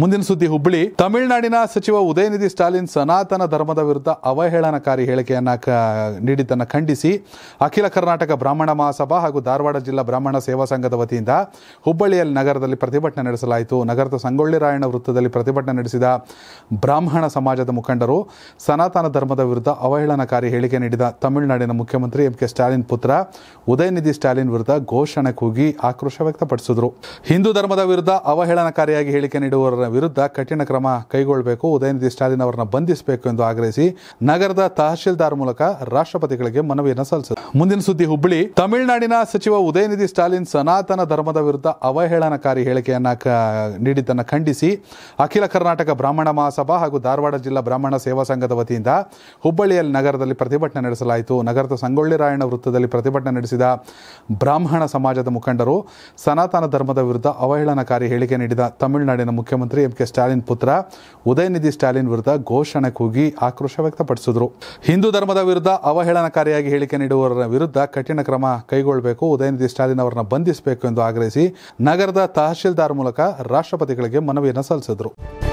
ಮುಂದಿನ ಸುದ್ದಿ ಹುಬ್ಬಳ್ಳಿ ತಮಿಳುನಾಡಿನ ಸಚಿವ ಉದಯನಿಧಿ ಸ್ಟಾಲಿನ್ ಸನಾತನ ಧರ್ಮದ ವಿರುದ್ಧ ಅವಹೇಳನಕಾರಿ ಹೇಳಿಕೆಯನ್ನ ನೀಡಿದ್ದನ್ನು ಖಂಡಿಸಿ ಅಖಿಲ ಕರ್ನಾಟಕ ಬ್ರಾಹ್ಮಣ ಮಹಾಸಭಾ ಹಾಗೂ ಧಾರವಾಡ ಜಿಲ್ಲಾ ಬ್ರಾಹ್ಮಣ ಸೇವಾ ಸಂಘದ ವತಿಯಿಂದ ಹುಬ್ಬಳ್ಳಿಯಲ್ಲಿ ನಗರದಲ್ಲಿ ಪ್ರತಿಭಟನೆ ನಡೆಸಲಾಯಿತು ನಗರದ ಸಂಗೊಳ್ಳಿ ರಾಯಣ್ಣ ವೃತ್ತದಲ್ಲಿ ಪ್ರತಿಭಟನೆ ನಡೆಸಿದ ಬ್ರಾಹ್ಮಣ ಸಮಾಜದ ಮುಖಂಡರು ಸನಾತನ ಧರ್ಮದ ವಿರುದ್ಧ ಅವಹೇಳನಕಾರಿ ಹೇಳಿಕೆ ನೀಡಿದ ತಮಿಳುನಾಡಿನ ಮುಖ್ಯಮಂತ್ರಿ ಎಂ ಕೆ ಸ್ಟಾಲಿನ್ ಪುತ್ರ ಉದಯನಿಧಿ ಸ್ಟಾಲಿನ್ ವಿರುದ್ಧ ಘೋಷಣೆ ಕೂಗಿ ಆಕ್ರೋಶ ವ್ಯಕ್ತಪಡಿಸಿದರು ಹಿಂದೂ ಧರ್ಮದ ವಿರುದ್ಧ ಅವಹೇಳನಕಾರಿಯಾಗಿ ಹೇಳಿಕೆ ನೀಡುವ ಅವರ ವಿರುದ್ಧ ಕಠಿಣ ಕ್ರಮ ಕೈಗೊಳ್ಳಬೇಕು ಉದಯನಿಧಿ ಸ್ಟಾಲಿನ್ ಅವರನ್ನ ಬಂಧಿಸಬೇಕು ಎಂದು ಆಗ್ರಹಿಸಿ ನಗರದ ತಹಶೀಲ್ದಾರ್ ಮೂಲಕ ರಾಷ್ಟ್ರಪತಿಗಳಿಗೆ ಮನವಿಯನ್ನು ಸಲ್ಲಿಸಿದರು ಮುಂದಿನ ಸುದ್ದಿ ಹುಬ್ಬಳ್ಳಿ ತಮಿಳುನಾಡಿನ ಸಚಿವ ಉದಯನಿಧಿ ಸ್ಟಾಲಿನ್ ಸನಾತನ ಧರ್ಮದ ವಿರುದ್ಧ ಅವಹೇಳನಕಾರಿ ಹೇಳಿಕೆಯನ್ನ ನೀಡಿದ್ದನ್ನು ಖಂಡಿಸಿ ಅಖಿಲ ಕರ್ನಾಟಕ ಬ್ರಾಹ್ಮಣ ಮಹಾಸಭಾ ಹಾಗೂ ಧಾರವಾಡ ಜಿಲ್ಲಾ ಬ್ರಾಹ್ಮಣ ಸೇವಾ ಸಂಘದ ವತಿಯಿಂದ ಹುಬ್ಬಳ್ಳಿಯಲ್ಲಿ ನಗರದಲ್ಲಿ ಪ್ರತಿಭಟನೆ ನಡೆಸಲಾಯಿತು ನಗರದ ಸಂಗೊಳ್ಳಿ ರಾಯಣ್ಣ ವೃತ್ತದಲ್ಲಿ ಪ್ರತಿಭಟನೆ ನಡೆಸಿದ ಬ್ರಾಹ್ಮಣ ಸಮಾಜದ ಮುಖಂಡರು ಸನಾತನ ಧರ್ಮದ ವಿರುದ್ಧ ಅವಹೇಳನಕಾರಿ ಹೇಳಿಕೆ ನೀಡಿದ ತಮಿಳುನಾಡಿನ ಮುಖ್ಯಮಂತ್ರಿ ಮುಖ್ಯಮಂತ್ರಿ ಎಂ ಕೆ ಸ್ಟಾಲಿನ್ ಪುತ್ರ ಉದಯನಿಧಿ ಸ್ಟಾಲಿನ್ ವಿರುದ್ಧ ಘೋಷಣೆ ಕೂಗಿ ಆಕ್ರೋಶ ವ್ಯಕ್ತಪಡಿಸಿದ್ರು ಹಿಂದೂ ಧರ್ಮದ ವಿರುದ್ಧ ಅವಹೇಳನಕಾರಿಯಾಗಿ ಹೇಳಿಕೆ ನೀಡುವವರ ವಿರುದ್ಧ ಕಠಿಣ ಕ್ರಮ ಕೈಗೊಳ್ಳಬೇಕು ಉದಯನಿಧಿ ಸ್ಟಾಲಿನ್ ಅವರನ್ನು ಬಂಧಿಸಬೇಕು ಎಂದು ಆಗ್ರಹಿಸಿ ನಗರದ ತಹಶೀಲ್ದಾರ್ ಮೂಲಕ ರಾಷ್ಟ್ರಪತಿಗಳಿಗೆ ಮನವಿಯನ್ನು ಸಲ್ಲಿಸಿದರು